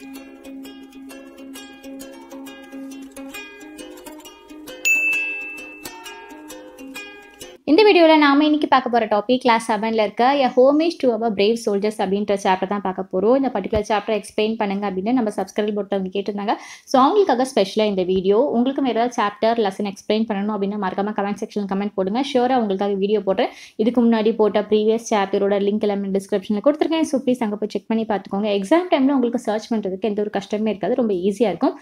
Thank you. இந்த வீடியோவில் நாம் இன்னைக்கு பார்க்க போகிற டாபிக் கிளாஸ் செவனில் இருக்க a homage to our brave soldiers அப்படின்ற சாப்டர் தான் பார்க்க போகிறோம் இந்த பர்டிகுலர் சாப்டர் எக்ஸ்பிளைன் பண்ணுங்க அப்படின்னு நம்ம சப்ஸ்கிரைப் போட்டவங்க கேட்டிருந்தாங்க ஸோ அவங்களுக்காக ஸ்பெஷலாக இந்த வீடியோ வேறு ஏதாவது சாப்டர் லெசன் எக்ஸ்பிளைன் பண்ணணும் அப்படின்னு மறக்காமல் கமெண்ட் செக்ஷன் கமெண்ட் போடுங்க ஷோராக உங்களுக்காக வீடியோ போடுறேன் இதுக்கு முன்னாடி போட்ட ப்ரீவியஸ் சாப்டரோட லிங்க் எல்லாமே டிஸ்கிரிப்ஷனில் கொடுத்துருக்கேன் ஸோ ப்ளீஸ் அங்கே போய் செக் பண்ணி பார்த்துக்கோங்க எக்ஸாம் டைமில் உங்களுக்கு சர்ச் பண்ணுறதுக்கு எந்த ஒரு கஷ்டமே இருக்காது ரொம்ப ஈஸியாக இருக்கும்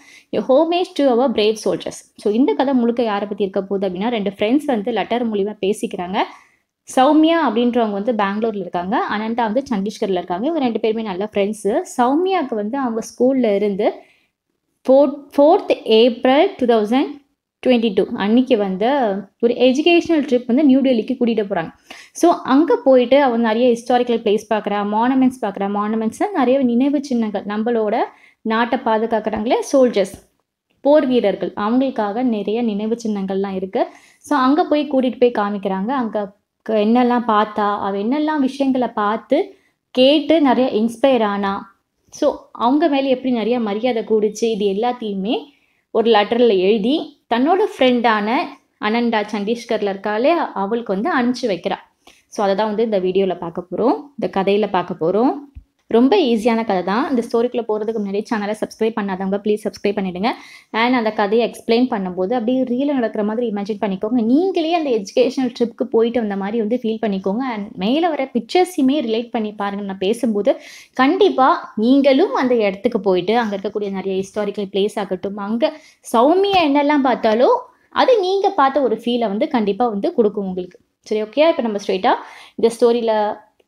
homage to our brave soldiers so இந்த கதை முழுக்க யாரை பற்றி இருக்க போகுது அப்படின்னா ரெண்டு ஃப்ரெண்ட்ஸ் வந்து லெட்டர் மூலிமா பேச பேசிக்கிறாங்க சௌமியா அப்படின்றவங்க வந்து பெங்களூரில் இருக்காங்க அனந்தா வந்து சண்டீஸ்கரில் இருக்காங்க இவங்க ரெண்டு பேருமே நல்ல ஃப்ரெண்ட்ஸு சௌமியாவுக்கு வந்து அவங்க ஸ்கூலில் இருந்து fourth fourth April two thousand twenty two அன்னைக்கு வந்து ஒரு எஜுகேஷ்னல் ட்ரிப் வந்து நியூ டெல்லிக்கு கூட்டிகிட்டு போகிறாங்க ஸோ அங்கே போயிட்டு அவங்க நிறைய ஹிஸ்டாரிக்கல் பிளேஸ் பார்க்குறா மானமெண்ட்ஸ் பார்க்குறா மானுமெண்ட்ஸ் நிறைய நினைவு சின்னங்கள் நம்மளோட நாட்டை பாதுகாக்கிறாங்களே சோல்ஜர்ஸ் போர் வீரர்கள் அவங்களுக்காக நிறைய நினைவு சின்னங்கள்லாம் இருக்குது ஸோ அங்கே போய் கூட்டிகிட்டு போய் காமிக்கிறாங்க அங்கே என்னெல்லாம் பார்த்தா அவள் என்னெல்லாம் விஷயங்களை பார்த்து கேட்டு நிறைய இன்ஸ்பயர் ஆனா ஸோ அவங்க மேலே எப்படி நிறைய மரியாதை கூடிச்சு இது எல்லாத்தையுமே ஒரு லெட்டரில் எழுதி தன்னோட ஃப்ரெண்டான அனண்டா சண்டீஸ்கரில் இருக்காளே அவளுக்கு வந்து அனுப்பிச்சி வைக்கிறாள் ஸோ அதை தான் வந்து இந்த வீடியோவில் பார்க்க போகிறோம் இந்த கதையில் பார்க்க போகிறோம் ரொம்ப ஈஸியான கதை தான் இந்த ஸ்டோரிக்குள்ளே போகிறதுக்கு முன்னாடி சேனலை சப்ஸ்கிரைப் பண்ணாதவங்க ப்ளீஸ் சப்ஸ்கிரைப் பண்ணிவிடுங்க அண்ட் அந்த கதையை எக்ஸ்பிளைன் பண்ணும்போது அப்படியே ரீலில் நடக்கிற மாதிரி இமேஜின் பண்ணிக்கோங்க நீங்களே அந்த எஜுகேஷனல் ட்ரிப்புக்கு போயிட்டு வந்த மாதிரி வந்து ஃபீல் பண்ணிக்கோங்க அண்ட் மேலே வர பிக்சர்ஸையுமே ரிலேட் பண்ணி பாருங்கள் நான் பேசும்போது கண்டிப்பாக நீங்களும் அந்த இடத்துக்கு போயிட்டு அங்கே இருக்கக்கூடிய நிறைய ஹிஸ்டாரிக்கல் பிளேஸ் ஆகட்டும் அங்கே சௌமியா என்னெல்லாம் பார்த்தாலும் அது நீங்கள் பார்த்த ஒரு ஃபீலை வந்து கண்டிப்பாக வந்து கொடுக்கும் உங்களுக்கு சரி ஓகே இப்போ நம்ம ஸ்ட்ரெயிட்டாக இந்த ஸ்டோரியில்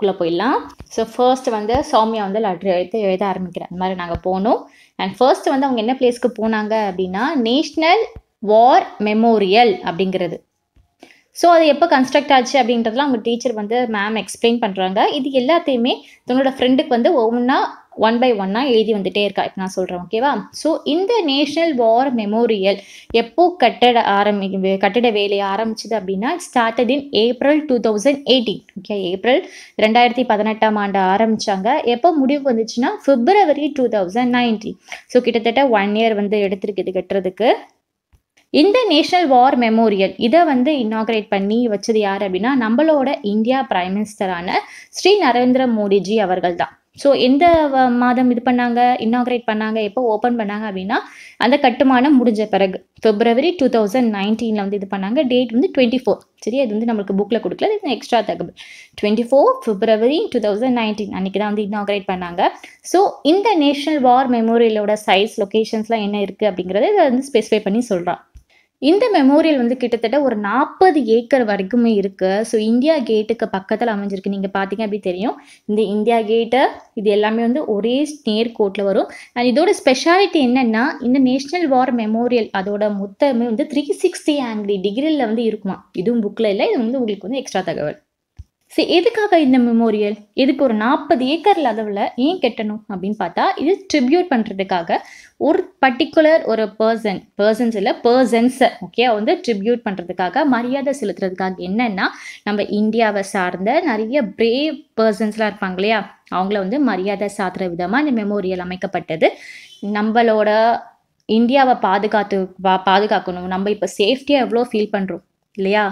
குள்ளே போயிடலாம் ஸோ ஃபர்ஸ்ட் வந்து சௌமியா வந்து லெட்ரு எழுத்து எழுத ஆரம்பிக்கிறேன் அந்த மாதிரி நாங்கள் போனோம் அண்ட் ஃபர்ஸ்ட் வந்து அவங்க என்ன பிளேஸ்க்கு போனாங்க அப்படின்னா நேஷ்னல் வார் மெமோரியல் அப்படிங்கிறது ஸோ அது எப்போ கன்ஸ்ட்ரக்ட் ஆச்சு அப்படின்றதுலாம் அவங்க டீச்சர் வந்து மேம் எக்ஸ்பிளைன் பண்ணுறாங்க இது எல்லாத்தையுமே தன்னோட ஃப்ரெண்டுக்கு வந்து ஒவ்வொன்றா ஒன் பை ஒன்னாக எழுதி வந்துட்டே இருக்கா இப்போ நான் சொல்கிறேன் ஓகேவா ஸோ இந்த நேஷ்னல் வார் மெமோரியல் எப்போ கட்டட ஆரம்பி கட்டட வேலையை ஆரம்பிச்சது அப்படின்னா started in April two thousand eighteen okay April ரெண்டாயிரத்தி பதினெட்டாம் ஆண்டு ஆரம்பித்தாங்க எப்போ முடிவு வந்துச்சுன்னா February two thousand nineteen so கிட்டத்தட்ட ஒன் இயர் வந்து எடுத்திருக்கு இது கட்டுறதுக்கு இந்த நேஷனல் வார் மெமோரியல் இதை வந்து இன்னாகரேட் பண்ணி வச்சது யார் அப்படின்னா நம்மளோட இந்தியா பிரைம் மினிஸ்டரான ஸ்ரீ நரேந்திர மோடிஜி அவர்கள் தான் ஸோ எந்த மாதம் இது பண்ணாங்க இன்னாகிரேட் பண்ணாங்க எப்போ ஓப்பன் பண்ணாங்க அப்படின்னா அந்த கட்டுமானம் முடிஞ்ச பிறகு பிப்ரவரி டூ தௌசண்ட் நைன்டீனில் வந்து இது பண்ணாங்க டேட் வந்து டுவெண்ட்டி ஃபோர் சரி அது வந்து நம்மளுக்கு புக்கில் கொடுக்கல இது எக்ஸ்ட்ரா தகவல் twenty four February two thousand nineteen அன்றைக்கி தான் வந்து இன்னாகிரேட் பண்ணாங்க ஸோ இந்த நேஷனல் வார் மெமோரியலோட சைஸ் லொக்கேஷன்ஸ்லாம் என்ன இருக்குது அப்படிங்கிறத இதை வந்து ஸ்பெசிஃபை பண்ணி சொல்கிறான் இந்த மெமோரியல் வந்து கிட்டத்தட்ட ஒரு நாற்பது ஏக்கர் வரைக்குமே இருக்குது ஸோ இந்தியா கேட்டுக்கு பக்கத்தில் அமைஞ்சிருக்கு நீங்கள் பார்த்தீங்க அப்படி தெரியும் இந்த இந்தியா கேட்டு இது எல்லாமே வந்து ஒரே நேர்கோட்டில் வரும் அண்ட் இதோட ஸ்பெஷாலிட்டி என்னென்னா இந்த நேஷ்னல் வார் மெமோரியல் அதோட மொத்தமே வந்து த்ரீ சிக்ஸ்டி ஆங்கிரி டிகிரியில் வந்து இருக்குமா இதுவும் புக்கில் இல்லை இது வந்து உங்களுக்கு வந்து எக்ஸ்ட்ரா தகவல் சரி எதுக்காக இந்த மெமோரியல் இதுக்கு ஒரு நாற்பது ஏக்கர் அளவில் ஏன் கெட்டணும் அப்படின்னு பார்த்தா இது ட்ரிபியூட் பண்ணுறதுக்காக ஒரு பர்டிகுலர் ஒரு பர்சன் பர்சன்ஸ் இல்லை பர்சன்ஸை ஓகே வந்து ட்ரிபியூட் பண்ணுறதுக்காக மரியாதை செலுத்துறதுக்காக என்னென்னா நம்ம இந்தியாவை சார்ந்த நிறைய பிரேவ் பர்சன்ஸ்லாம் இருப்பாங்க இல்லையா அவங்கள வந்து மரியாதை சாத்துற விதமாக இந்த மெமோரியல் அமைக்கப்பட்டது நம்மளோட இந்தியாவை பாதுகாத்து பாதுகாக்கணும் நம்ம இப்போ சேஃப்டியாக எவ்வளோ ஃபீல் பண்ணுறோம் இல்லையா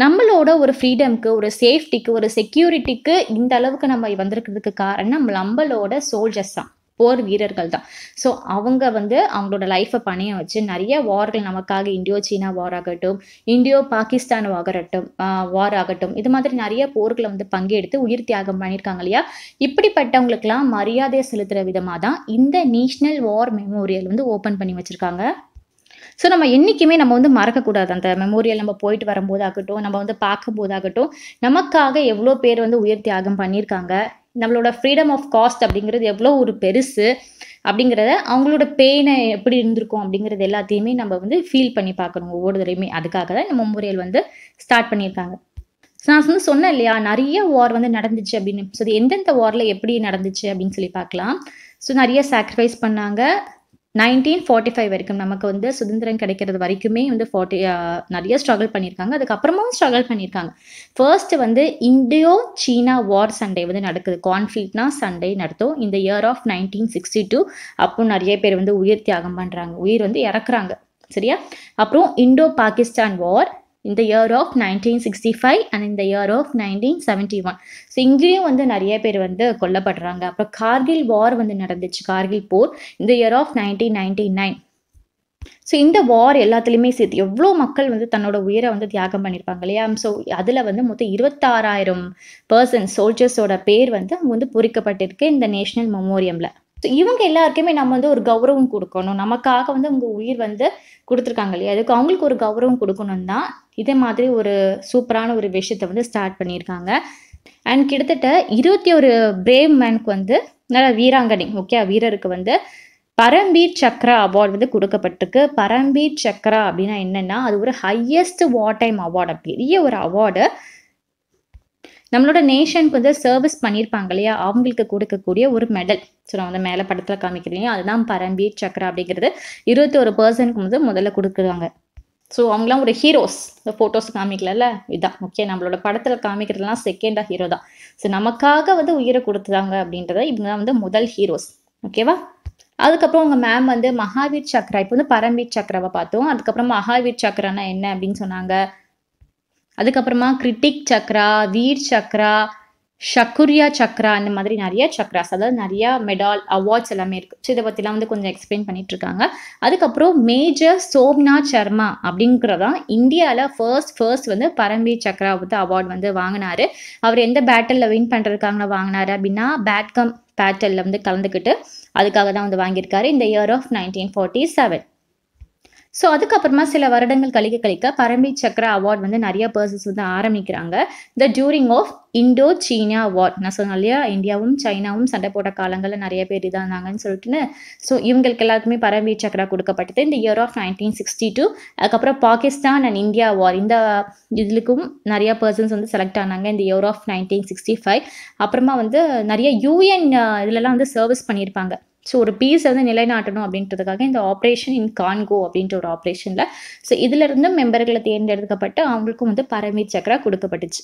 நம்மளோட ஒரு ஃப்ரீடம்க்கு ஒரு சேஃப்டிக்கு ஒரு செக்யூரிட்டிக்கு இந்த அளவுக்கு நம்ம வந்திருக்கிறதுக்கு காரணம் நம்மளோட சோல்ஜர்ஸ் தான் போர் வீரர்கள் தான் ஸோ அவங்க வந்து அவங்களோட லைஃப்பை பணைய வச்சு நிறைய வார்கள் நமக்காக இந்தியோ சீனா வார் ஆகட்டும் இந்தியோ பாகிஸ்தான் ஆகட்டும் வார் ஆகட்டும் இது மாதிரி நிறைய போர்களை வந்து பங்கெடுத்து உயிர் தியாகம் பண்ணியிருக்காங்க இல்லையா இப்படிப்பட்டவங்களுக்கெல்லாம் மரியாதை செலுத்துகிற விதமாக தான் இந்த நேஷ்னல் வார் மெமோரியல் வந்து ஓப்பன் பண்ணி வச்சுருக்காங்க ஸோ நம்ம என்றைக்குமே நம்ம வந்து மறக்கக்கூடாது அந்த மெமோரியல் நம்ம போயிட்டு வரும்போதாகட்டும் நம்ம வந்து பார்க்கும்போதாகட்டும் நமக்காக எவ்வளோ பேர் வந்து உயிர் தியாகம் பண்ணியிருக்காங்க நம்மளோட ஃப்ரீடம் ஆஃப் காஸ்ட் அப்படிங்கிறது எவ்வளோ ஒரு பெருசு அப்படிங்கிறத அவங்களோட பேனை எப்படி இருந்திருக்கும் அப்படிங்கிறது எல்லாத்தையுமே நம்ம வந்து ஃபீல் பண்ணி பார்க்கணும் ஒவ்வொரு தடையுமே அதுக்காக தான் இந்த மெமோரியல் வந்து ஸ்டார்ட் பண்ணியிருக்காங்க நான் வந்து சொன்னேன் இல்லையா நிறைய வார் வந்து நடந்துச்சு அப்படின்னு ஸோ எந்தெந்த வாரில் எப்படி நடந்துச்சு அப்படின்னு சொல்லி பார்க்கலாம் ஸோ நிறைய சாக்ரிஃபைஸ் பண்ணாங்க நைன்டீன் ஃபார்ட்டி ஃபைவ் வரைக்கும் நமக்கு வந்து சுதந்திரம் கிடைக்கிறது வரைக்குமே வந்து ஃபார்ட்டி நிறைய ஸ்ட்ரகிள் பண்ணியிருக்காங்க அதுக்கப்புறமும் ஸ்ட்ரகிள் பண்ணியிருக்காங்க ஃபர்ஸ்ட் வந்து இந்தியோ சீனா வார் சண்டே வந்து நடக்குது கான்ஃபிளிக்னா சண்டே நடத்தும் இந்த year of nineteen sixty two அப்போ நிறைய பேர் வந்து உயிர் தியாகம் பண்ணுறாங்க உயிர் வந்து இறக்குறாங்க சரியா அப்புறம் இண்டோ பாகிஸ்தான் வார் இந்த year of nineteen sixty five and இந்த year of nineteen seventy one so இங்கேயும் வந்து நிறைய பேர் வந்து கொல்லப்படுறாங்க அப்புறம் கார்கில் வார் வந்து நடந்துச்சு கார்கில் போர் இந்த year of nineteen ninety nine so இந்த வார் எல்லாத்துலேயுமே சேர்த்து எவ்வளோ மக்கள் வந்து தன்னோட உயிரை வந்து தியாகம் பண்ணியிருப்பாங்க இல்லையா ஸோ அதில் வந்து மொத்தம் இருபத்தாறாயிரம் பர்சன் சோல்ஜர்ஸோட பேர் வந்து அவங்க வந்து பொறிக்கப்பட்டிருக்கு இந்த நேஷ்னல் மெமோரியமில் ஸோ இவங்க எல்லாருக்குமே நம்ம வந்து ஒரு கௌரவம் கொடுக்கணும் நமக்காக வந்து அவங்க உயிர் வந்து கொடுத்துருக்காங்க இல்லையா அதுக்கு அவங்களுக்கு ஒரு கௌரவம் கொடுக்கணும்னு தான் இதே மாதிரி ஒரு சூப்பரான ஒரு விஷயத்தை வந்து ஸ்டார்ட் பண்ணியிருக்காங்க அண்ட் கிட்டத்தட்ட இருபத்தி ஒரு பிரேவ் மேனுக்கு வந்து நல்ல வீராங்கனை ஓகே வீரருக்கு வந்து பரம்பீர் சக்ரா அவார்டு வந்து கொடுக்கப்பட்டிருக்கு பரம்பீர் சக்ரா அப்படின்னா என்னென்னா அது ஒரு ஹையஸ்ட் வார் டைம் அவார்டு பெரிய ஒரு அவார்டு நம்மளோட நேஷனுக்கு வந்து சர்வீஸ் பண்ணியிருப்பாங்க இல்லையா அவங்களுக்கு கொடுக்கக்கூடிய ஒரு மெடல் ஸோ நான் வந்து மேலே படத்தில் காமிக்கிறேன் அதுதான் பரம்பீர் சக்ரா அப்படிங்கிறது இருபத்தோரு பர்சனுக்கு வந்து முதல்ல கொடுக்குறாங்க ஸோ அவங்களாம் ஒரு ஹீரோஸ் இந்த ஃபோட்டோஸ் காமிக்கலல்ல இதுதான் ஓகே நம்மளோட படத்தில் காமிக்கிறதுலாம் செகண்டாக ஹீரோ தான் ஸோ நமக்காக வந்து உயிரை கொடுத்துறாங்க அப்படின்றத இவங்க வந்து முதல் ஹீரோஸ் ஓகேவா அதுக்கப்புறம் உங்கள் மேம் வந்து மகாவீர் சக்ரா இப்போ வந்து பரம்பீர் சக்கராவை பார்த்தோம் அதுக்கப்புறம் மகாவீர் சக்ரானா என்ன அப்படின்னு சொன்னாங்க அதுக்கப்புறமா கிரிட்டிக் சக்ரா வீர் சக்ரா ஷக்குரியா சக்ரா அந்த மாதிரி நிறைய சக்ராஸ் அதாவது நிறையா மெடால் அவார்ட்ஸ் எல்லாமே இருக்குது ஸோ இதை பற்றிலாம் வந்து கொஞ்சம் எக்ஸ்பிளைன் பண்ணிகிட்ருக்காங்க அதுக்கப்புறம் மேஜர் சோம்நாத் சர்மா அப்படிங்கிறதான் இந்தியாவில் ஃபர்ஸ்ட் ஃபர்ஸ்ட் வந்து பரம்வீர் சக்ரா வந்து அவார்டு வந்து வாங்கினார் அவர் எந்த பேட்டலில் வின் பண்ணுறதுக்காக வாங்கினார் அப்படின்னா பேட்கம் பேட்டலில் வந்து கலந்துக்கிட்டு அதுக்காக தான் வந்து வாங்கியிருக்காரு இந்த year of nineteen forty seven so அதுக்கப்புறமா சில வருடங்கள் கழிக்க கழிக்க பரம்பி சக்ரா அவார்ட் வந்து நிறைய பர்சன்ஸ் வந்து ஆரம்பிக்கிறாங்க the during of Indo China award நான் சொன்னேன் இல்லையா இந்தியாவும் சைனாவும் சண்டை போட்ட காலங்களில் நிறைய பேர் இதாக இருந்தாங்கன்னு சொல்லிட்டுன்னு ஸோ இவங்களுக்கு எல்லாருக்குமே பரம்பி சக்ரா கொடுக்கப்பட்டது இந்த year of nineteen sixty two அதுக்கப்புறம் பாகிஸ்தான் அண்ட் இந்தியா வார் இந்த இதுலுக்கும் நிறைய பர்சன்ஸ் வந்து செலக்ட் ஆனாங்க இந்த year of nineteen sixty five அப்புறமா வந்து நிறைய யூஎன் இதுலலாம் வந்து சர்வீஸ் பண்ணியிருப்பாங்க ஸோ ஒரு பீஸ் வந்து நிலைநாட்டணும் அப்படின்றதுக்காக இந்த ஆப்ரேஷன் இன் கான்கோ அப்படின்ற ஒரு ஆப்ரேஷனில் ஸோ இதிலிருந்து மெம்பர்களை தேர்ந்தெடுக்கப்பட்டு அவங்களுக்கும் வந்து பரமீர் சக்ரா கொடுக்கப்பட்டுச்சு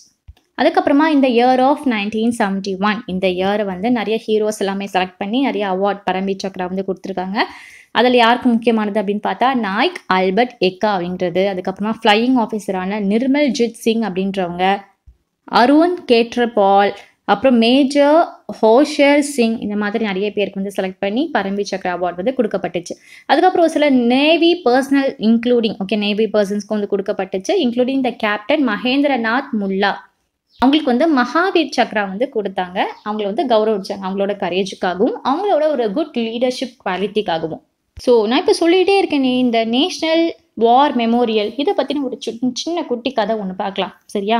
அதுக்கப்புறமா இந்த year of nineteen seventy one இந்த இயரை வந்து நிறைய ஹீரோஸ் எல்லாமே செலக்ட் பண்ணி நிறைய அவார்ட் பரம்பீர் சக்ரா வந்து கொடுத்துருக்காங்க அதில் யாருக்கு முக்கியமானது அப்படின்னு பார்த்தா நாய்க் ஆல்பர்ட் எக்கா அப்படின்றது அதுக்கப்புறமா ஃப்ளையிங் ஆஃபீஸரான நிர்மல் ஜித் சிங் அப்படின்றவங்க அருண் கேட்ரபால் அப்புறம் மேஜர் ஹோஷர் சிங் இந்த மாதிரி நிறைய பேருக்கு வந்து செலக்ட் பண்ணி பரம்பி சக்ரா அவார்ட் வந்து கொடுக்கப்பட்டுச்சு அதுக்கப்புறம் ஒரு சில navy personnel including okay navy பர்சன்ஸ்க்கு வந்து கொடுக்கப்பட்டுச்சு including the captain Mahendranath Mulla அவங்களுக்கு வந்து மகாவீர் சக்ரா வந்து கொடுத்தாங்க அவங்கள வந்து கௌரவிச்சாங்க அவங்களோட கரேஜுக்காகவும் அவங்களோட ஒரு குட் லீடர்ஷிப் குவாலிட்டிக்காகவும் ஸோ நான் இப்போ சொல்லிகிட்டே இருக்கேன் இந்த நேஷ்னல் வார் மெமோரியல் இதை பற்றின ஒரு சின்ன குட்டி கதை ஒன்று பார்க்கலாம் சரியா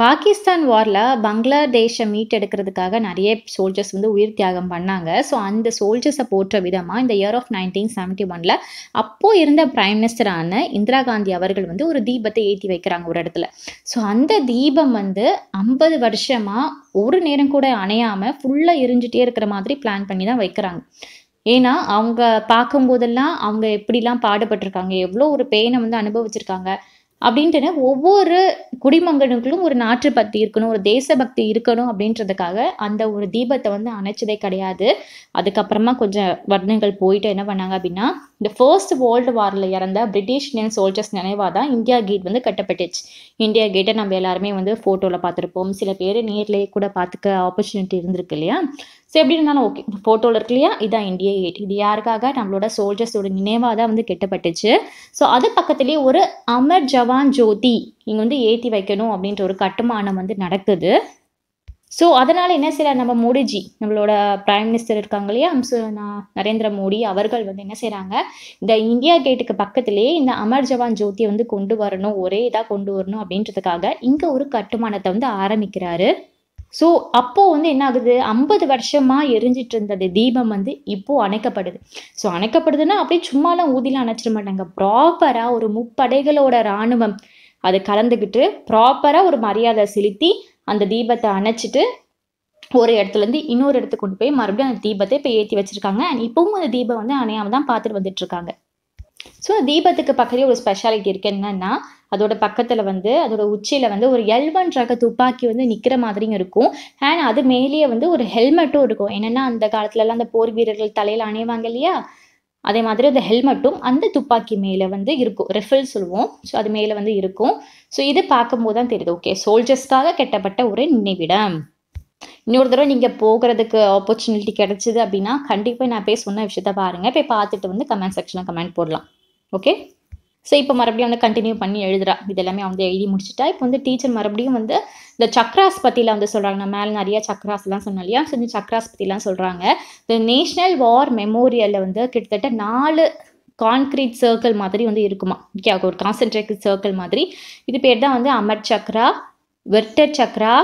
பாகிஸ்தான் வாரில் பங்களாதேஷை மீட்டெடுக்கிறதுக்காக நிறைய சோல்ஜர்ஸ் வந்து உயிர் தியாகம் பண்ணாங்க ஸோ அந்த சோல்ஜர்ஸை போற்ற விதமாக இந்த இயர் ஆஃப் நைன்டீன் செவன்ட்டி ஒனில் அப்போது இருந்த ப்ரைம் மினிஸ்டரான இந்திரா காந்தி அவர்கள் வந்து ஒரு தீபத்தை ஏற்றி வைக்கிறாங்க ஒரு இடத்துல ஸோ அந்த தீபம் வந்து ஐம்பது வருஷமாக ஒரு நேரம் கூட அணையாமல் ஃபுல்லாக எரிஞ்சிட்டே இருக்கிற மாதிரி பிளான் பண்ணி தான் வைக்கிறாங்க ஏன்னா அவங்க பார்க்கும்போதெல்லாம் அவங்க எப்படிலாம் பாடுபட்டிருக்காங்க எவ்வளோ ஒரு பெயினை வந்து அனுபவிச்சிருக்காங்க அப்படின்ட்டு ஒவ்வொரு குடிமங்களுக்கும் ஒரு நாற்று பக்தி இருக்கணும் ஒரு தேசபக்தி இருக்கணும் அப்படின்றதுக்காக அந்த ஒரு தீபத்தை வந்து அணைச்சதே கிடையாது அதுக்கப்புறமா கொஞ்சம் வர்ணங்கள் போயிட்டு என்ன பண்ணாங்க அப்படின்னா இந்த ஃபர்ஸ்ட் வேர்ல்டு வாரில் இறந்த பிரிட்டிஷ் இந்தியன் சோல்ஜர்ஸ் நினைவாக தான் இந்தியா கேட் வந்து கட்டப்பட்டுச்சு இந்தியா கேட்டை நம்ம எல்லாருமே வந்து ஃபோட்டோவில் பார்த்துருப்போம் சில பேர் நேர்லேயே கூட பார்த்துக்க ஆப்பர்ச்சுனிட்டி இருந்திருக்கு இல்லையா ஸோ எப்படி இருந்தாலும் ஓகே ஃபோட்டோவில் இருக்கு இல்லையா இதான் இந்தியா கேட் இது யாருக்காக நம்மளோட சோல்ஜர்ஸோட நினைவாக தான் வந்து கெட்டப்பட்டுச்சு ஸோ அது பக்கத்துலேயே ஒரு அமர் ஜவான் ஜோதி இங்கே வந்து ஏற்றி வைக்கணும் அப்படின்ற ஒரு கட்டுமானம் வந்து நடக்குது ஸோ அதனால் என்ன செய்கிறார் நம்ம மோடிஜி நம்மளோட பிரைம் மினிஸ்டர் இருக்காங்க இல்லையா நரேந்திர மோடி அவர்கள் வந்து என்ன செய்கிறாங்க இந்த இந்தியா கேட்டுக்கு பக்கத்திலே இந்த அமர் ஜவான் ஜோதியை வந்து கொண்டு வரணும் ஒரே இதாக கொண்டு வரணும் அப்படின்றதுக்காக இங்கே ஒரு கட்டுமானத்தை வந்து ஆரம்பிக்கிறாரு ஸோ அப்போது வந்து என்ன ஆகுது ஐம்பது வருஷமாக எரிஞ்சிட்டு அந்த தீபம் வந்து இப்போது அணைக்கப்படுது ஸோ அணைக்கப்படுதுன்னா அப்படியே சும்மாலாம் ஊதிலாம் அணைச்சிட மாட்டாங்க ப்ராப்பராக ஒரு முப்படைகளோட இராணுவம் அது கலந்துக்கிட்டு ப்ராப்பராக ஒரு மரியாதை செலுத்தி அந்த தீபத்தை அணைச்சிட்டு ஒரு இடத்துலேருந்து இன்னொரு இடத்துக்கு கொண்டு போய் மறுபடியும் அந்த தீபத்தை இப்போ ஏற்றி வச்சுருக்காங்க அண்ட் இப்போவும் அந்த தீபம் வந்து அணையாமல் தான் பார்த்துட்டு வந்துட்டுருக்காங்க ஸோ தீபத்துக்கு பக்கத்துலேயே ஒரு ஸ்பெஷாலிட்டி இருக்குது என்னென்னா அதோட பக்கத்தில் வந்து அதோட உச்சியில் வந்து ஒரு எல்வன் ரக துப்பாக்கி வந்து நிற்கிற மாதிரியும் இருக்கும் அண்ட் அது மேலேயே வந்து ஒரு ஹெல்மெட்டும் இருக்கும் என்னென்னா அந்த காலத்துலலாம் அந்த போர் வீரர்கள் தலையில் அணைவாங்க இல்லையா அதே மாதிரி அந்த ஹெல்மெட்டும் அந்த துப்பாக்கி மேலே வந்து இருக்கும் ரெஃபில் சொல்லுவோம் ஸோ அது மேலே வந்து இருக்கும் ஸோ இது பார்க்கும்போது தான் தெரியுது ஓகே சோல்ஜர்ஸ்க்காக கெட்டப்பட்ட ஒரு நினைவிடம் இன்னொரு தடவை நீங்கள் போகிறதுக்கு ஆப்பர்ச்சுனிட்டி கிடைச்சிது அப்படின்னா கண்டிப்பாக நான் போய் சொன்ன விஷயத்த பாருங்கள் போய் பார்த்துட்டு வந்து கமெண்ட் செக்ஷனில் கமெண்ட் போடலாம் ஓகே ஸோ இப்போ மறுபடியும் வந்து கண்டினியூ பண்ணி எழுதுறா இது எல்லாமே வந்து எழுதி முடிச்சுட்டா இப்போ வந்து டீச்சர் மறுபடியும் வந்து இந்த சக்ராஸ் பற்றிலாம் வந்து சொல்கிறாங்க நான் மேலே நிறைய சக்ராஸ்லாம் சொன்னேன் இல்லையா ஸோ இந்த சக்ராஸ் பற்றிலாம் சொல்கிறாங்க இந்த நேஷ்னல் வார் மெமோரியலில் வந்து கிட்டத்தட்ட நாலு கான்க்ரீட் சர்க்கிள் மாதிரி வந்து இருக்குமா ஓகே ஒரு கான்சென்ட்ரேட் சர்க்கிள் மாதிரி இது பேர் தான் வந்து அமர் சக்ரா வெர்டர் சக்ரா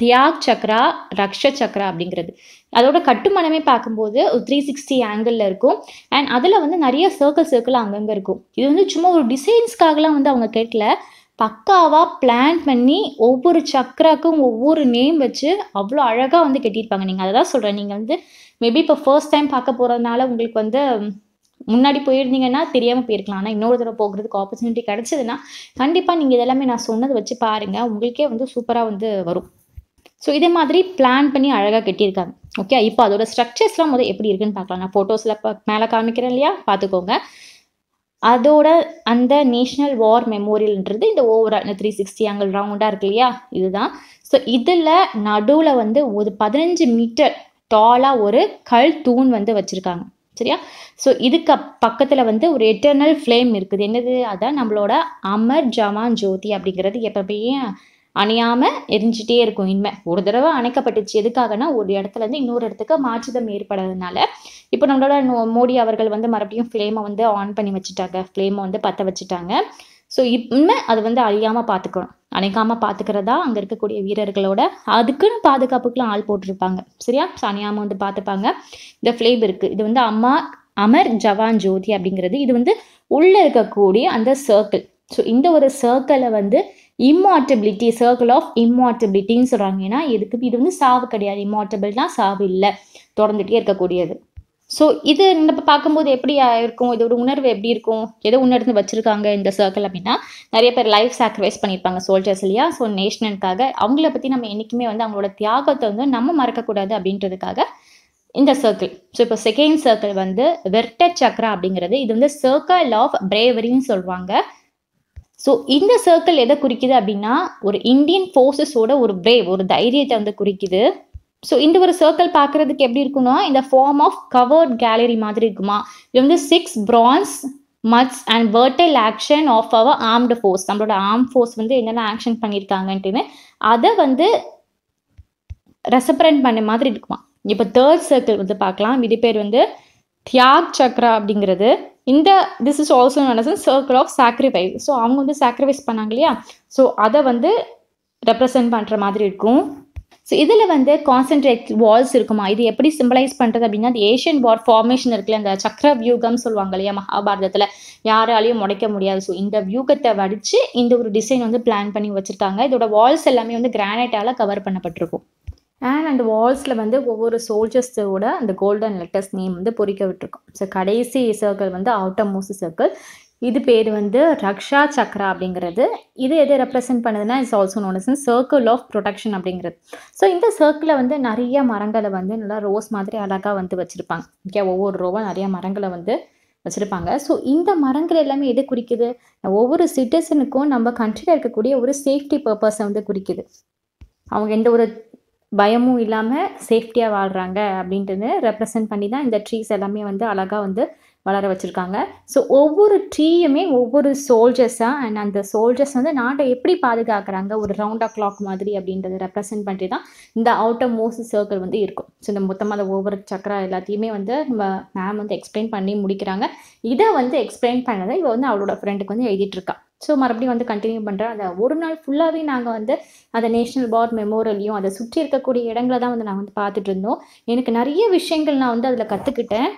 தியாக் சக்ரா ரக்ஷ சக்ரா அப்படிங்கிறது அதோட கட்டுமானமே பார்க்கும்போது ஒரு த்ரீ சிக்ஸ்டி ஆங்கிளில் இருக்கும் அண்ட் அதில் வந்து நிறைய சர்க்கிள் சர்க்கிள் அங்கங்கே இருக்கும் இது வந்து சும்மா ஒரு டிசைன்ஸ்க்காகலாம் வந்து அவங்க கேட்கல பக்காவாக பிளான் பண்ணி ஒவ்வொரு சக்கராக்கும் ஒவ்வொரு நேம் வச்சு அவ்வளோ அழகாக வந்து கட்டியிருப்பாங்க நீங்கள் அதை தான் சொல்கிறேன் நீங்கள் வந்து மேபி இப்போ ஃபர்ஸ்ட் டைம் பார்க்க போகிறதுனால உங்களுக்கு வந்து முன்னாடி போயிருந்தீங்கன்னா தெரியாமல் போயிருக்கலாம் ஆனால் இன்னொரு தடவை போகிறதுக்கு ஆப்பர்ச்சுனிட்டி கிடச்சிதுன்னா கண்டிப்பாக நீங்கள் இதெல்லாமே நான் சொன்னதை வச்சு பாருங்கள் உங்களுக்கே வந்து சூப்பராக வந்து வரும் ஸோ இதே மாதிரி பிளான் பண்ணி அழகாக கட்டியிருக்காங்க ஓகே இப்போ அதோட ஸ்ட்ரக்சர்ஸ்லாம் முதல் எப்படி இருக்குன்னு பார்க்கலாம் நான் ஃபோட்டோஸில் மேலே காமிக்கிறேன் இல்லையா பார்த்துக்கோங்க அதோட அந்த நேஷ்னல் வார் மெமோரியல்ன்றது இந்த ஓவரால் இந்த த்ரீ சிக்ஸ்டி ஆங்கிள் ரவுண்டாக இருக்கு இல்லையா இதுதான் ஸோ இதில் நடுவில் வந்து ஒரு பதினஞ்சு மீட்டர் டாலாக ஒரு கல் தூண் வந்து வச்சுருக்காங்க சரியா ஸோ இதுக்கு பக்கத்தில் வந்து ஒரு எட்டர்னல் ஃப்ளேம் இருக்குது என்னது அதான் நம்மளோட அமர் ஜமான் ஜோதி அப்படிங்கிறது எப்பவுமே அணையாமல் எரிஞ்சிட்டே இருக்கும் இனிமே ஒரு தடவை அணைக்கப்பட்டுச்சு எதுக்காகனா ஒரு இடத்துல இருந்து இன்னொரு இடத்துக்கு மாற்றுதம் ஏற்படுறதுனால இப்போ நம்மளோட மோடி அவர்கள் வந்து மறுபடியும் ஃப்ளேமை வந்து ஆன் பண்ணி வச்சுட்டாங்க ஃப்ளேமை வந்து பற்ற வச்சுட்டாங்க ஸோ இனிமே அது வந்து அழியாமல் பார்த்துக்கணும் அணைக்காமல் பார்த்துக்கிறதா அங்கே இருக்கக்கூடிய வீரர்களோட அதுக்குன்னு பாதுகாப்புக்கெலாம் ஆள் போட்டிருப்பாங்க சரியா சனியாமல் வந்து பார்த்துப்பாங்க இந்த ஃப்ளேம் இருக்குது இது வந்து அம்மா அமர் ஜவான் ஜோதி அப்படிங்கிறது இது வந்து உள்ளே இருக்கக்கூடிய அந்த சர்க்கிள் ஸோ இந்த ஒரு சர்க்கிளை வந்து இம்மார்டபிலிட்டி சர்க்கிள் ஆஃப் இம்மார்டபிலிட்டின்னு சொல்கிறாங்க ஏன்னா இதுக்கு இது வந்து சாவு கிடையாது இம்மார்டபிள்னால் சாவு இல்லை தொடர்ந்துகிட்டே இருக்கக்கூடியது ஸோ இது நம்ம பார்க்கும்போது எப்படி இருக்கும் இதோட உணர்வு எப்படி இருக்கும் எதோ உணர்ந்து வச்சுருக்காங்க இந்த சர்க்கிள் அப்படின்னா நிறைய பேர் லைஃப் சாக்ரிஃபைஸ் பண்ணியிருப்பாங்க சோல்ஜர்ஸ் இல்லையா ஸோ நேஷனுக்காக அவங்கள பற்றி நம்ம என்றைக்குமே வந்து அவங்களோட தியாகத்தை வந்து நம்ம மறக்கக்கூடாது அப்படின்றதுக்காக இந்த சர்க்கிள் ஸோ இப்போ செகண்ட் சர்க்கிள் வந்து வெர்ட சக்ரா அப்படிங்கிறது இது வந்து சர்க்கிள் ஆஃப் பிரேவரின்னு சொல்லுவாங்க ஸோ இந்த சர்க்கிள் எதை குறிக்குது அப்படின்னா ஒரு இந்தியன் ஃபோர்ஸஸோட ஒரு பிரேவ் ஒரு தைரியத்தை வந்து குறிக்குது ஸோ இந்த ஒரு சர்க்கிள் பார்க்கறதுக்கு எப்படி இருக்குன்னா இந்த ஃபார்ம் ஆஃப் கவர்ட் கேலரி மாதிரி இருக்குமா இது வந்து சிக்ஸ் பிரான்ஸ் மட்ஸ் அண்ட் வேர்டல் action of our armed force நம்மளோட ஆர்ம் ஃபோர்ஸ் வந்து என்னென்ன ஆக்ஷன் பண்ணியிருக்காங்கன்ட்டுன்னு அதை வந்து ரெசப்ரண்ட் பண்ண மாதிரி இருக்குமா இப்போ தேர்ட் சர்க்கிள் வந்து பார்க்கலாம் இது பேர் வந்து தியாக் சக்ரா அப்படிங்கிறது இந்த this is also known as circle of sacrifice so அவங்க வந்து சாக்ரிஃபைஸ் பண்ணாங்க இல்லையா ஸோ அதை வந்து ரெப்ரசன்ட் பண்ணுற மாதிரி இருக்கும் ஸோ இதில் வந்து கான்சென்ட்ரேட் வால்ஸ் இருக்குமா இது எப்படி சிம்பிளைஸ் பண்ணுறது அப்படின்னா அது ஏஷியன் வார் ஃபார்மேஷன் இருக்குல்ல இந்த சக்கர வியூகம் சொல்லுவாங்க இல்லையா மகாபாரதத்தில் யாராலையும் முடைக்க முடியாது ஸோ இந்த வியூகத்தை வடித்து இந்த ஒரு டிசைன் வந்து பிளான் பண்ணி வச்சுருக்காங்க இதோட வால்ஸ் எல்லாமே வந்து கிரானைட்டால் கவர் பண்ணப்பட்டிருக்கும் அண்ட் அந்த வால்ஸில் வந்து ஒவ்வொரு சோல்ஜர்ஸோட அந்த கோல்டன் லெட்டர்ஸ் நேம் வந்து பொறிக்க விட்டுருக்கோம் ஸோ கடைசி சர்க்கிள் வந்து அவுட்டர் மோஸ்ட் சர்க்கிள் இது பேர் வந்து ரக்ஷா சக்ரா அப்படிங்கிறது இது எது ரெப்ரசென்ட் பண்ணுதுன்னா it's also known is circle of protection அப்படிங்கிறது ஸோ இந்த சர்க்கிளில் வந்து நிறைய மரங்களை வந்து நல்லா ரோஸ் மாதிரி அழகாக வந்து வச்சுருப்பாங்க ஓகே ஒவ்வொரு ரோவாக நிறைய மரங்களை வந்து வச்சுருப்பாங்க ஸோ இந்த மரங்கள் எல்லாமே எது குறிக்குது ஒவ்வொரு சிட்டிசனுக்கும் நம்ம கண்ட்ரியில் இருக்கக்கூடிய ஒரு சேஃப்டி பர்பஸை வந்து குறிக்குது அவங்க எந்த ஒரு பயமும் இல்லாமல் சேஃப்டியாக வாழ்கிறாங்க அப்படின்ட்டுன்னு ரெப்ரசன்ட் பண்ணி தான் இந்த ட்ரீஸ் எல்லாமே வந்து அழகாக வந்து வளர வச்சுருக்காங்க ஸோ ஒவ்வொரு ட்ரீயுமே ஒவ்வொரு சோல்ஜர்ஸாக அண்ட் அந்த சோல்ஜர்ஸ் வந்து நாட்டை எப்படி பாதுகாக்கிறாங்க ஒரு ரவுண்ட் ஆஃப் கிளாக் மாதிரி அப்படின்றத ரெப்ரசென்ட் பண்ணி தான் இந்த அவுட்டர் மோஸ்ட் சர்க்கிள் வந்து இருக்கும் ஸோ இந்த மொத்தமாக அந்த ஒவ்வொரு சக்கரா எல்லாத்தையுமே வந்து நம்ம மேம் வந்து எக்ஸ்பிளைன் பண்ணி முடிக்கிறாங்க இதை வந்து எக்ஸ்பிளைன் பண்ணதை இவ வந்து அவளோட ஃப்ரெண்டுக்கு வந்து எழுதிட்டுருக்கா ஸோ மறுபடியும் வந்து கண்டினியூ பண்ணுறேன் அதை ஒரு நாள் ஃபுல்லாகவே நாங்கள் வந்து அந்த நேஷ்னல் வார் மெமோரியலையும் அதை சுற்றி இருக்கக்கூடிய இடங்களை தான் வந்து நாங்கள் வந்து பார்த்துட்டு இருந்தோம் எனக்கு நிறைய விஷயங்கள் நான் வந்து அதில் கற்றுக்கிட்டேன்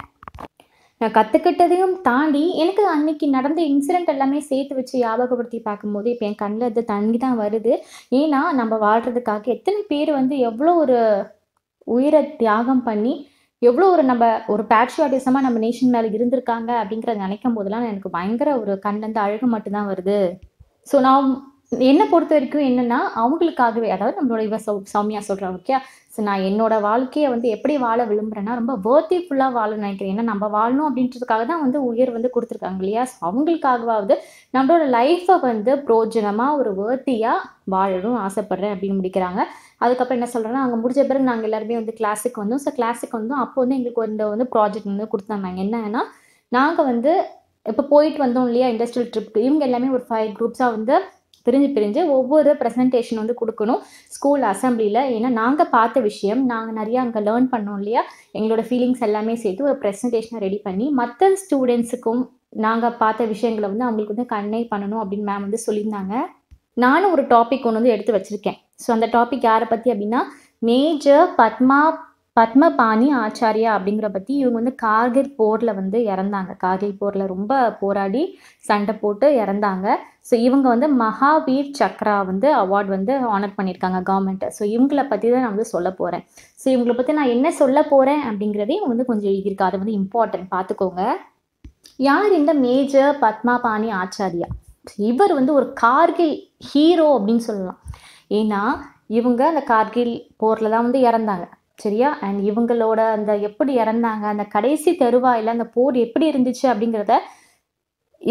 நான் கற்றுக்கிட்டதையும் தாண்டி எனக்கு அன்னைக்கு நடந்த இன்சிடெண்ட் எல்லாமே சேர்த்து வச்சு ஞாபகப்படுத்தி பார்க்கும்போது இப்போ என் கண்ணில் இது தங்கி தான் வருது ஏன்னா நம்ம வாழ்கிறதுக்காக எத்தனை பேர் வந்து எவ்வளோ ஒரு உயிரை தியாகம் பண்ணி எவ்வளோ ஒரு நம்ம ஒரு பேட்ரியாட்டிசமாக நம்ம நேஷன் மேலே இருந்திருக்காங்க அப்படிங்கிறத நினைக்கும் போதெல்லாம் எனக்கு பயங்கர ஒரு கண்ணிலேருந்து அழகு மட்டும்தான் வருது ஸோ நான் என்னை பொறுத்த வரைக்கும் என்னென்னா அவங்களுக்காகவே அதாவது நம்மளோட இவ சௌ சௌமியா சொல்கிறா ஓகே ஸோ நான் என்னோடய வாழ்க்கையை வந்து எப்படி வாழ விரும்புகிறேன்னா ரொம்ப வேர்த்தி ஃபுல்லாக வாழ நினைக்கிறேன் ஏன்னா நம்ம வாழணும் அப்படின்றதுக்காக தான் வந்து உயிர் வந்து கொடுத்துருக்காங்க இல்லையா ஸோ அவங்களுக்காகவாவது நம்மளோட லைஃப்பை வந்து பிரோஜனமாக ஒரு வேர்த்தியாக வாழணும்னு ஆசைப்பட்றேன் அப்படின்னு முடிக்கிறாங்க அதுக்கப்புறம் என்ன சொல்கிறேன்னா அங்கே முடிஞ்ச பிறகு நாங்கள் எல்லாருமே வந்து கிளாஸுக்கு வந்தோம் ஸோ கிளாஸுக்கு வந்தோம் அப்போ வந்து எங்களுக்கு வந்து வந்து ப்ராஜெக்ட் வந்து கொடுத்தாங்க என்னன்னா நாங்கள் வந்து இப்போ போயிட்டு வந்தோம் இல்லையா இண்டஸ்ட்ரியல் ட்ரிப்புக்கு இவங்க எல்லாமே ஒரு ஃபைவ் குரூப்ஸாக வந்து பிரிஞ்சு பிரிஞ்சு ஒவ்வொரு ப்ரெசன்டேஷன் வந்து கொடுக்கணும் ஸ்கூல் அசம்பிளியில் ஏன்னா நாங்கள் பார்த்த விஷயம் நாங்கள் நிறையா அங்கே லேர்ன் பண்ணோம் இல்லையா எங்களோட ஃபீலிங்ஸ் எல்லாமே சேர்த்து ஒரு ப்ரெசன்டேஷனை ரெடி பண்ணி மற்ற ஸ்டூடெண்ட்ஸுக்கும் நாங்கள் பார்த்த விஷயங்களை வந்து அவங்களுக்கு வந்து கன்வே பண்ணணும் அப்படின்னு மேம் வந்து சொல்லியிருந்தாங்க நானும் ஒரு டாபிக் ஒன்று வந்து எடுத்து வச்சுருக்கேன் ஸோ அந்த டாபிக் யாரை பற்றி அப்படின்னா மேஜர் பத்மா பத்மபாணி ஆச்சாரியா அப்படிங்கிற பற்றி இவங்க வந்து கார்கில் போரில் வந்து இறந்தாங்க கார்கில் போரில் ரொம்ப போராடி சண்டை போட்டு இறந்தாங்க ஸோ இவங்க வந்து மகாவீர் சக்ரா வந்து அவார்ட் வந்து ஆனர் பண்ணியிருக்காங்க கவர்மெண்ட்டை ஸோ இவங்களை பற்றி தான் நான் வந்து சொல்ல போகிறேன் ஸோ இவங்களை பற்றி நான் என்ன சொல்ல போகிறேன் அப்படிங்கிறதே வந்து கொஞ்சம் எழுதியிருக்கா அதை வந்து இம்பார்ட்டன்ட் பார்த்துக்கோங்க யார் இந்த மேஜர் பத்மாபாணி ஆச்சாரியா இவர் வந்து ஒரு கார்கில் ஹீரோ அப்படின்னு சொல்லலாம் ஏன்னா இவங்க அந்த கார்கில் போரில் தான் வந்து இறந்தாங்க சரியா அண்ட் இவங்களோட அந்த எப்படி இறந்தாங்க அந்த கடைசி தெருவாயில் அந்த போர் எப்படி இருந்துச்சு அப்படிங்கிறத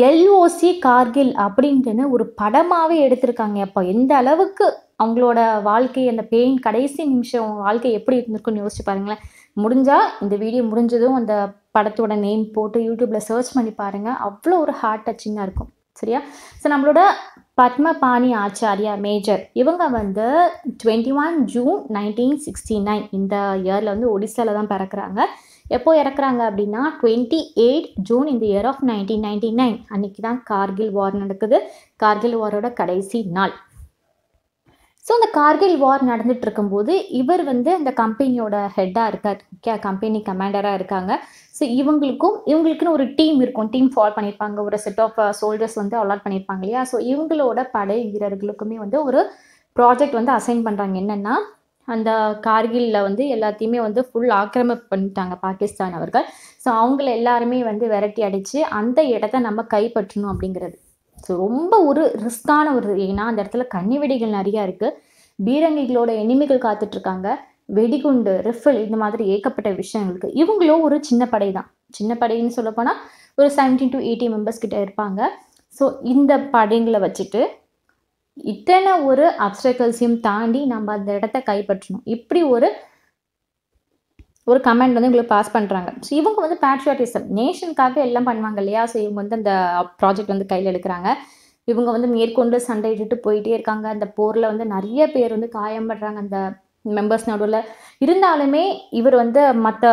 எல்ஓசி கார்கில் அப்படின்ட்டுன்னு ஒரு படமாகவே எடுத்திருக்காங்க அப்போ எந்த அளவுக்கு அவங்களோட வாழ்க்கை அந்த பெயின் கடைசி நிமிஷம் வாழ்க்கை எப்படி இருந்திருக்குன்னு யோசிச்சு பாருங்களேன் முடிஞ்சால் இந்த வீடியோ முடிஞ்சதும் அந்த படத்தோட நேம் போட்டு யூடியூப்பில் சர்ச் பண்ணி பாருங்கள் அவ்வளோ ஒரு ஹார்ட் டச்சிங்காக இருக்கும் சரியா ஸோ நம்மளோட பத்மபாணி ஆச்சாரியா மேஜர் இவங்க வந்து twenty one June nineteen sixty nine இந்த இயரில் வந்து ஒடிசாவில் தான் பிறக்கிறாங்க எப்போ இறக்குறாங்க அப்படின்னா டுவெண்ட்டி எயிட் ஜூன் இந்த year of nineteen ninety nine அன்னைக்கு தான் கார்கில் வார் நடக்குது கார்கில் வாரோட கடைசி நாள் ஸோ அந்த கார்கில் வார் நடந்துட்டு இருக்கும்போது இவர் வந்து அந்த கம்பெனியோட ஹெட்டாக இருக்கார் ஓகே கம்பெனி கமாண்டராக இருக்காங்க ஸோ இவங்களுக்கும் இவங்களுக்குன்னு ஒரு டீம் இருக்கும் டீம் ஃபால் பண்ணியிருப்பாங்க ஒரு செட் ஆஃப் சோல்ஜர்ஸ் வந்து அலாட் பண்ணியிருப்பாங்க இல்லையா ஸோ இவங்களோட படை வீரர்களுக்குமே வந்து ஒரு ப்ராஜெக்ட் வந்து அசைன் பண்ணுறாங்க என்னென்னா அந்த கார்கிலில் வந்து எல்லாத்தையுமே வந்து ஃபுல் ஆக்கிரமிப்பு பண்ணிட்டாங்க பாகிஸ்தான் அவர்கள் ஸோ அவங்கள எல்லாருமே வந்து விரட்டி அடித்து அந்த இடத்த நம்ம கைப்பற்றணும் அப்படிங்கிறது ஸோ ரொம்ப ஒரு ரிஸ்கான ஒரு ஏன்னா அந்த இடத்துல கன்னி வெடிகள் நிறையா இருக்குது பீரங்கிகளோட எனிமைகள் காத்துட்ருக்காங்க வெடிகுண்டு ரிஃபில் இந்த மாதிரி ஏகப்பட்ட விஷயங்களுக்கு இவங்களும் ஒரு சின்ன படை தான் சின்ன படைன்னு சொல்லப்போனால் ஒரு செவன்டீன் டு எயிட்டி மெம்பர்ஸ் கிட்ட இருப்பாங்க ஸோ இந்த படைங்களை வச்சுட்டு இத்தனை ஒரு அப்டக்கல்ஸையும் தாண்டி நம்ம அந்த இடத்த கைப்பற்றணும் இப்படி ஒரு ஒரு கமெண்ட் வந்து உங்களுக்கு பாஸ் பண்ணுறாங்க ஸோ இவங்க வந்து பேட்ரியாட்டிசம் நேஷனுக்காக எல்லாம் பண்ணுவாங்க இல்லையா ஸோ இவங்க வந்து அந்த ப்ராஜெக்ட் வந்து கையில் எடுக்கிறாங்க இவங்க வந்து மேற்கொண்டு சண்டை சண்டையிட்டு போயிட்டே இருக்காங்க அந்த போரில் வந்து நிறைய பேர் வந்து காயம் அந்த மெம்பர்ஸ் நடுவில் இருந்தாலுமே இவர் வந்து மற்ற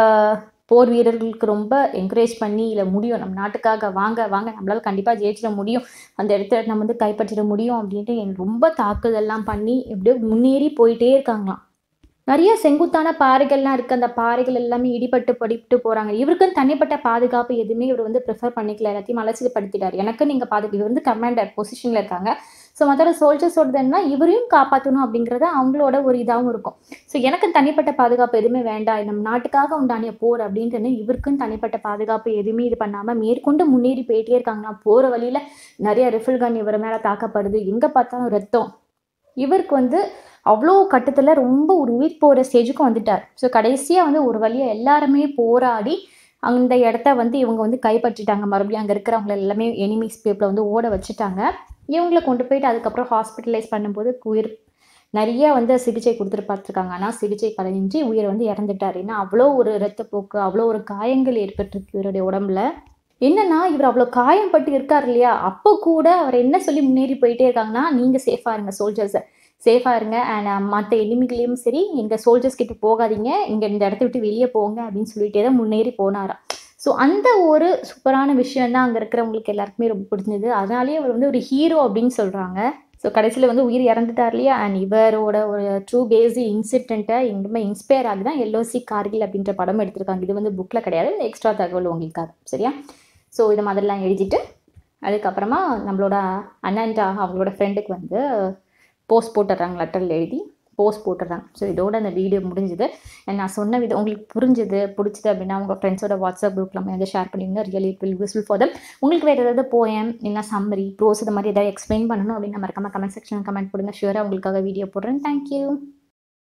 போர் வீரர்களுக்கு ரொம்ப என்கரேஜ் பண்ணி இல்லை முடியும் நம்ம நாட்டுக்காக வாங்க வாங்க நம்மளால் கண்டிப்பாக ஜெயிச்சிட முடியும் அந்த இடத்த நம்ம வந்து கைப்பற்றிட முடியும் அப்படின்ட்டு என் ரொம்ப தாக்குதல்லாம் பண்ணி இப்படியே முன்னேறி போயிட்டே இருக்காங்களாம் நிறைய செங்குத்தான பாறைகள்லாம் இருக்குது அந்த பாறைகள் எல்லாமே இடிபட்டு படிப்பட்டு போகிறாங்க இவருக்குன்னு தனிப்பட்ட பாதுகாப்பு எதுவுமே இவர் வந்து ப்ரிஃபர் பண்ணிக்கல எல்லாத்தையும் அலட்சியப்படுத்திட்டார் எனக்கு நீங்கள் பாதுகாப்பு இவர் வந்து கமாண்டர் பொசிஷனில் இருக்காங்க ஸோ மற்ற சோல்ஜர்ஸோடதுன்னா இவரையும் காப்பாற்றணும் அப்படிங்கிறத அவங்களோட ஒரு இதாகவும் இருக்கும் ஸோ எனக்கு தனிப்பட்ட பாதுகாப்பு எதுவுமே வேண்டாம் நம் நாட்டுக்காக உண்டானிய போர் அப்படின்ட்டு இவருக்கும் தனிப்பட்ட பாதுகாப்பு எதுவுமே இது பண்ணாமல் மேற்கொண்டு முன்னேறி போயிட்டே இருக்காங்கன்னா போகிற வழியில் நிறைய ரிஃபில் கன் இவர் மேலே தாக்கப்படுது எங்கே பார்த்தாலும் ரத்தம் இவருக்கு வந்து அவ்வளோ கட்டத்தில் ரொம்ப ஒரு உயிர் போகிற ஸ்டேஜுக்கும் வந்துட்டார் ஸோ கடைசியாக வந்து ஒரு வழியாக எல்லாருமே போராடி அந்த இடத்த வந்து இவங்க வந்து கைப்பற்றிட்டாங்க மறுபடியும் அங்கே இருக்கிறவங்க எல்லாமே எனிமிஸ் பேப்பில் வந்து ஓட வச்சுட்டாங்க இவங்கள கொண்டு போயிட்டு அதுக்கப்புறம் ஹாஸ்பிட்டலைஸ் பண்ணும்போது உயிர் நிறைய வந்து சிகிச்சை கொடுத்துட்டு பார்த்துருக்காங்க ஆனால் சிகிச்சை கலைஞ்சி உயிரை வந்து இறந்துட்டார் ஏன்னா அவ்வளோ ஒரு ரத்தப்போக்கு அவ்வளோ ஒரு காயங்கள் ஏற்பட்டிருக்கு இவருடைய உடம்புல என்னன்னா இவர் அவ்வளோ காயம் பட்டு இருக்கார் இல்லையா அப்போ கூட அவர் என்ன சொல்லி முன்னேறி போயிட்டே இருக்காங்கன்னா நீங்கள் சேஃபாக இருங்க சோல்ஜர்ஸை சேஃபாக இருங்க அண்ட் uh, மற்ற எனிமிகளையும் சரி எங்கள் சோல்ஜர்ஸ் கிட்ட போகாதீங்க இங்கே இந்த இடத்த விட்டு வெளியே போங்க அப்படின்னு சொல்லிட்டே தான் முன்னேறி போனாராம் ஸோ அந்த ஒரு சூப்பரான விஷயம் தான் அங்கே இருக்கிறவங்களுக்கு எல்லாருக்குமே ரொம்ப பிடிச்சது அதனாலேயே அவர் வந்து ஒரு ஹீரோ அப்படின்னு சொல்கிறாங்க ஸோ கடைசியில் வந்து உயிர் இறந்துட்டார் இல்லையா அண்ட் இவரோட ஒரு ட்ரூ பேஸி இன்சிடென்ட்டை எங்கேயுமே இன்ஸ்பயர் ஆகி தான் எல்ஓசி கார்கில் அப்படின்ற படம் எடுத்திருக்காங்க இது வந்து புக்கில் கிடையாது எக்ஸ்ட்ரா தகவல் உங்களுக்காக சரியா ஸோ இது மாதிரிலாம் எழுதிட்டு அதுக்கப்புறமா நம்மளோட அண்ணன்டா அவங்களோட ஃப்ரெண்டுக்கு வந்து போஸ்ட் போட்டுடுறாங்க லெட்டரில் எழுதி போஸ்ட் போட்டுடுறாங்க ஸோ இதோட அந்த வீடியோ முடிஞ்சுது அண்ட் நான் சொன்ன விதம் உங்களுக்கு புரிஞ்சுது பிடிச்சது அப்படின்னா உங்கள் ஃப்ரெண்ட்ஸோட வாட்ஸ்அப் குரூப்பில் வந்து ஷேர் பண்ணிங்கன்னா really it will useful for them உங்களுக்கு வேறு ஏதாவது போயம் இல்லை சம்மரி ப்ரோஸ் இது மாதிரி ஏதாவது எக்ஸ்பிளைன் பண்ணணும் அப்படின்னு மறக்காமல் கமெண்ட் செக்ஷன் கமெண்ட் பண்ணுங்கள் ஷியூராக உங்களுக்காக வீடியோ போடுறேன் தேங்க்யூ